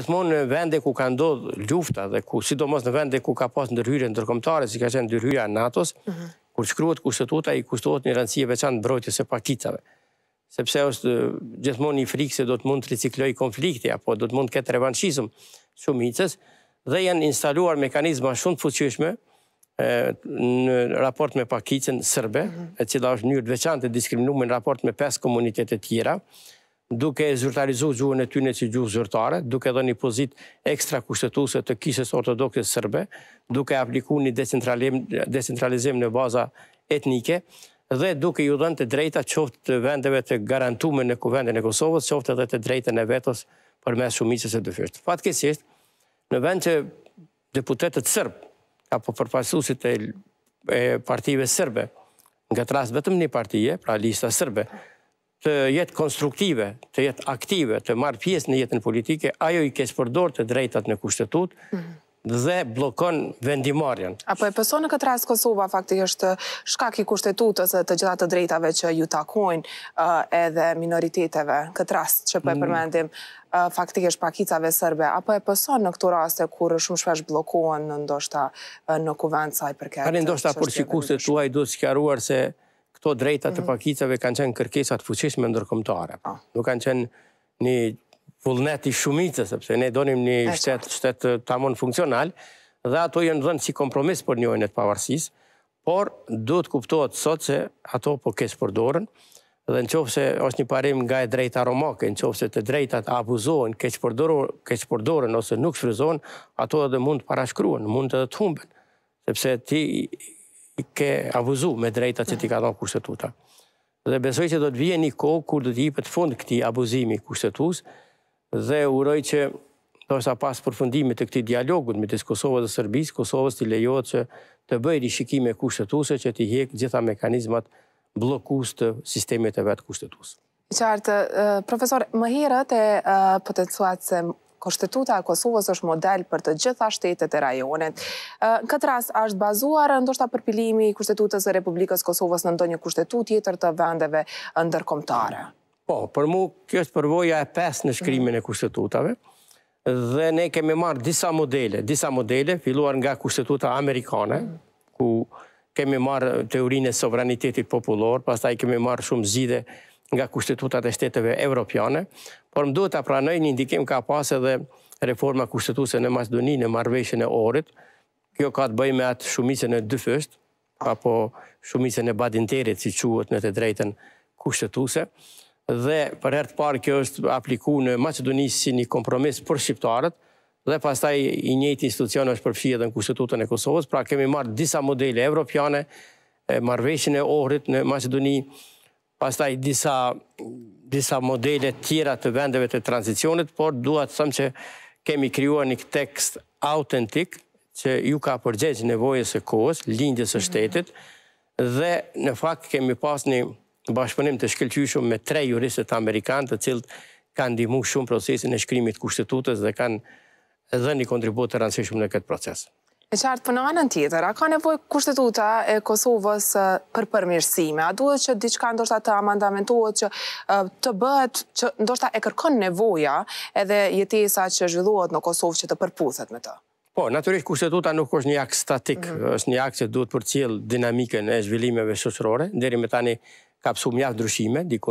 Gjithmonë në vende ku ka ndodhë lufta dhe ku, sidomos në vende ku ka pas ndërhyre ndërkomtare, si ka qenë ndërhyre a NATO-s, mhm. kur shkruat kushtetuta i kushtuat një e veçanë në brojtës e pakicave. Sepse është gjithmonë një frikë se do të mund të recikloj konflikti, apo do të mund të ketë revanshizm shumicës, dhe janë instaluar mekanizma shumë të fuqyshme në raport me pakicën sërbe, mhm. e cila është njërë veçanë të diskriminu në raport me 5 komunitetet tjera, duke zyrtarizu gjuhën e tyne që gjuhë zyrtare, duke edhe një pozit ekstra kushtetuse të kishës ortodokës sërbe, duke apliku një decentralizim në baza etnike, dhe duke ju dhënë të drejta qoftë të vendeve të garantume në kuvendin e Kosovës, qoftë edhe të drejta në vetës për mes shumicës e dëfyrtë. Fatkesisht, në vend që deputetet sërbë, apo përpasusit e partive sërbe, nga trasë vetëm një partije, pra lista sërbe, të jetë konstruktive, të jetë aktive, të marë pjesë në jetën politike, ajo i kesë përdor të drejtat në kushtetut mhm. dhe blokon vendimarjen. Apo e pëso në këtë rast Kosova, fakti është shkak i kushtetutës të gjithat të drejtave që ju takojnë uh, edhe minoriteteve, këtë rast që për po e mm. përmendim, uh, fakti është pakicave sërbe, apo e pëso në këtë raste kur shumë shpesh blokohen uh, në ndoshta në kuvend saj përket? Në ndoshta për që kushtetuaj do të se këto drejta të mhm. pakicave kanë qenë kërkesat fuqishme ndërkomtare. Po. Nuk kanë qenë një vullnet i shumicës, sepse ne donim një shtetë shtet tamon funksional, dhe ato jenë dhënë si kompromis për njojnë e pavarësis, por duhet kuptohet sot se ato po kesë përdorën, dhe në qofë se është një parim nga e drejta romake, në qofë se të drejtat abuzohen, keqë përdorën ose nuk shfryzohen, ato edhe mund të parashkruen, mund të humben, sepse ti ke avuzu me drejta që ti ka dhonë kushtetuta. Dhe besoj që do të vje një kohë kur do t'jipet fund këti abuzimi kushtetus dhe uroj që do shta pas përfundimit të këti dialogut me tisë Kosovës dhe Sërbis, Kosovës t'i lejohet që të bëjri shikime kushtetuse që t'i hjekë gjitha mekanizmat blokus të sistemi të vetë kushtetus. Qartë, profesor, më herët e potencuat se Konstituta e Kosovës është model për të gjitha shtetet e rajonet. Në këtë ras është bazuar, ndoshta përpilimi i Kushtetutës e Republikës Kosovës në ndonjë kushtetut jetër të vendeve ndërkomtare. Po, për mu kjo është përvoja e pes në shkrimin e kushtetutave dhe ne kemi marë disa modele, disa modele filluar nga kushtetuta amerikane ku kemi marë teorinë e sovranitetit populor, pastaj kemi marë shumë zide nga kushtetutat e shteteve evropiane, por më duhet të pranoj një indikim ka pas edhe reforma kushtetuse në Macedoni në marveshën e orit. Kjo ka të bëj me atë shumicën e dyfësht, apo shumicën e badinterit si quët në të drejten kushtetuse. Dhe për hertë parë kjo është apliku në Macedoni si një kompromis për shqiptarët, dhe pastaj i njëti institucion është përfshi edhe në kushtetutën e Kosovës, pra kemi marrë disa modele evropiane, marveshën e orit në Macedoni, pas taj disa disa modele tjera të vendeve të transicionit, por duha të thëmë që kemi kryua një tekst autentik, që ju ka përgjegjë nevojës e kohës, lindjës e mhm. shtetit, dhe në fakt kemi pas një bashkëpënim të shkëllqyshum me tre juristët amerikanë të cilët kanë dimu shumë procesin e shkrimit kushtetutës dhe kanë dhe një kontribut të rëndësishmë në këtë procesë. E qartë për po në anën tjetër, a ka nevoj kushtetuta e Kosovës për përmirësime? A duhet që diçka ndoshta të amandamentohet që të bëhet, që ndoshta e kërkon nevoja edhe jetesa që zhvillohet në Kosovë që të përputhet me të? Po, naturisht kushtetuta nuk është një akt statik, mhm. është një akt që duhet për cilë dinamikën e zhvillimeve shosërore, ndërri me tani ka pësu mjaftë ndryshime, dikun